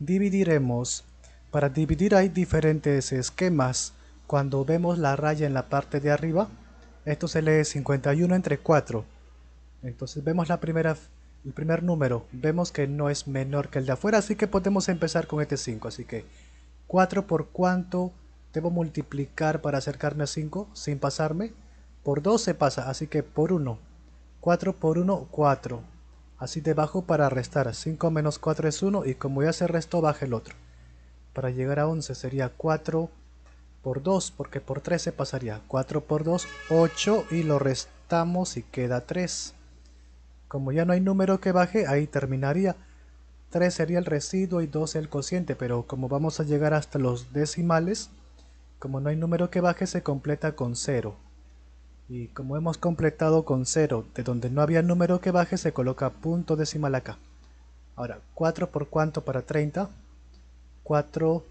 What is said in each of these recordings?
Dividiremos. Para dividir hay diferentes esquemas. Cuando vemos la raya en la parte de arriba, esto se lee 51 entre 4. Entonces vemos la primera, el primer número, vemos que no es menor que el de afuera, así que podemos empezar con este 5. Así que 4 por cuánto debo multiplicar para acercarme a 5 sin pasarme. Por 2 se pasa, así que por 1. 4 por 1, 4. Así debajo para restar 5 menos 4 es 1 y como ya se restó baja el otro. Para llegar a 11 sería 4 por 2 porque por 3 se pasaría. 4 por 2, 8 y lo restamos y queda 3. Como ya no hay número que baje, ahí terminaría. 3 sería el residuo y 2 el cociente, pero como vamos a llegar hasta los decimales, como no hay número que baje se completa con 0. Y como hemos completado con 0, de donde no había número que baje, se coloca punto decimal acá. Ahora, 4 por cuánto para 30? 4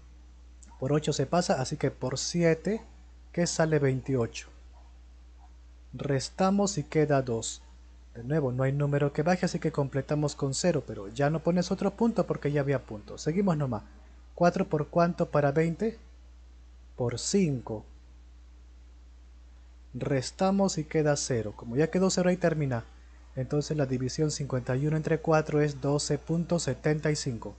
por 8 se pasa, así que por 7, que sale 28. Restamos y queda 2. De nuevo, no hay número que baje, así que completamos con 0, pero ya no pones otro punto porque ya había punto. Seguimos nomás. 4 por cuánto para 20? Por 5 restamos y queda 0. Como ya quedó 0 ahí termina. Entonces la división 51 entre 4 es 12.75.